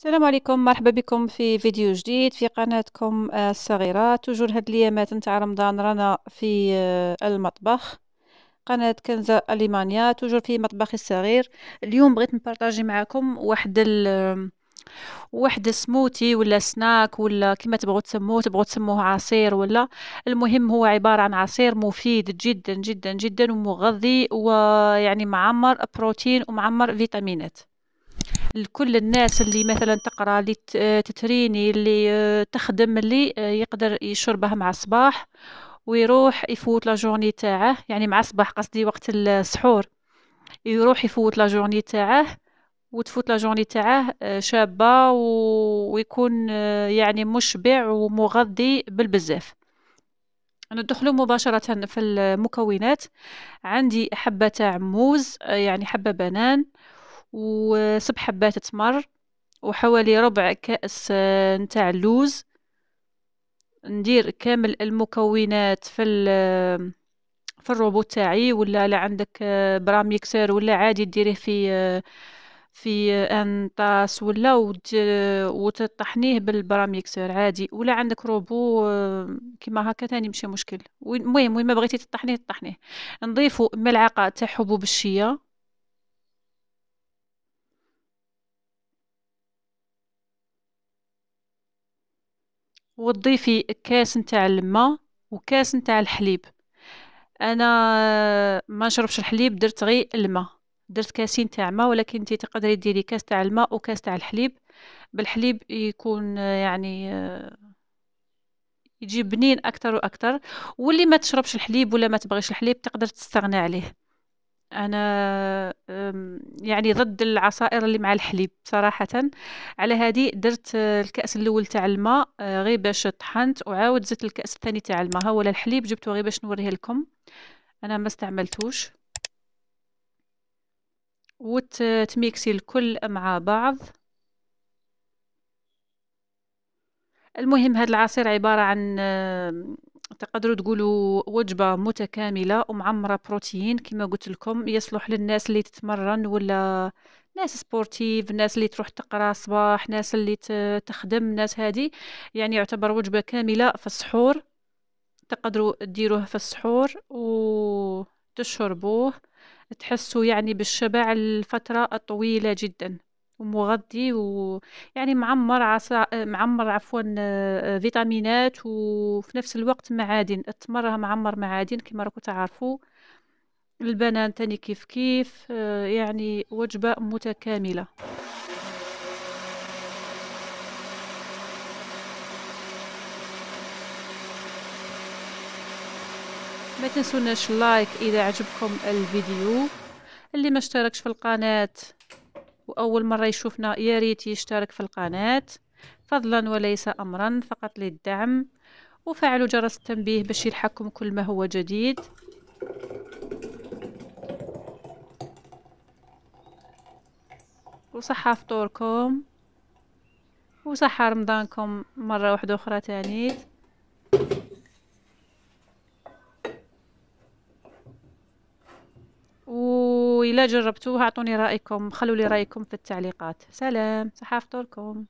السلام عليكم مرحبا بكم في فيديو جديد في قناتكم آه، الصغيرة توجور هاد الأيامات نتاع رمضان رانا في آه، المطبخ قناة كنزة ألمانيا توجور في مطبخي الصغير اليوم بغيت نبارطاجي معكم واحد ال آه، واحد سموتي ولا سناك ولا كما تبغوا تسموه تبغوا تسموه عصير ولا المهم هو عبارة عن عصير مفيد جدا جدا جدا ومغذي ويعني معمر بروتين ومعمر فيتامينات لكل الناس اللي مثلا تقرا اللي تتريني اللي آه، تخدم اللي آه، يقدر يشربه مع الصباح ويروح يفوت لا جورني تاعه يعني مع الصباح قصدي وقت السحور يروح يفوت لا جورني تاعه وتفوت لا جورني تاعه آه، شابه ويكون يعني مشبع ومغذي بالبزاف ندخلوا مباشرة في المكونات عندي حبة تاع موز يعني حبة بنان وسب حبات تمر وحوالي ربع كأس آه، نتاع اللوز ندير كامل المكونات في آه، في الروبوت تاعي ولا لا عندك آه، براميكسر ولا عادي ديريه في في ان طاس ولا وتطحنيه بالبراميكسر عادي ولا عندك روبو كيما هكا تاني ماشي مشكل المهم ما بغيتي تطحنيه تطحنيه نضيفو ملعقه تاع حبوب الشيا وتضيفي كاس نتاع الماء وكاس نتاع الحليب انا ما نشربش الحليب درت غير الماء درت كاسين تاع ماء ولكن انت تقدري ديري كاس تاع الماء وكاس تاع الحليب بالحليب يكون يعني يجي بنين اكثر واكثر واللي ما تشربش الحليب ولا ما تبغيش الحليب تقدر تستغنى عليه انا يعني ضد العصائر اللي مع الحليب صراحه على هذه درت الكاس الاول تاع الماء آه، غير باش طحنت وعاود زدت الكاس الثاني تاع الماء ها ولا الحليب جبته غير باش نوريه لكم انا ما استعملتوش وتميكسي الكل مع بعض المهم هذا العصير عباره عن آه، تقدروا تقولوا وجبه متكامله ومعمره بروتين كما قلت لكم يصلح للناس اللي تتمرن ولا ناس سبورتيف ناس اللي تروح تقرا صباح ناس اللي تخدم ناس هذه يعني يعتبر وجبه كامله في السحور تقدروا ديروه في السحور وتشربوه تحسوا يعني بالشبع الفتره الطويله جدا ومغذي ويعني معمر عصا... معمر عفوا آه، فيتامينات وفي نفس الوقت معادن التمر راه معمر معادن كما راكم تعرفوا البنان تاني كيف كيف آه، يعني وجبة متكاملة ما تنسوناش اللايك اذا عجبكم الفيديو اللي ما اشتركش في القناه وأول مرة يشوفنا يا ريت يشترك في القناة فضلا وليس أمرا فقط للدعم وفعلوا جرس التنبيه باش يلحقكم كل ما هو جديد وصحة فطوركم وصحة رمضانكم مرة واحدة أخرى تانيت وإلا جربتوها أعطوني رأيكم خلوا لي رأيكم في التعليقات سلام صحافتو لكم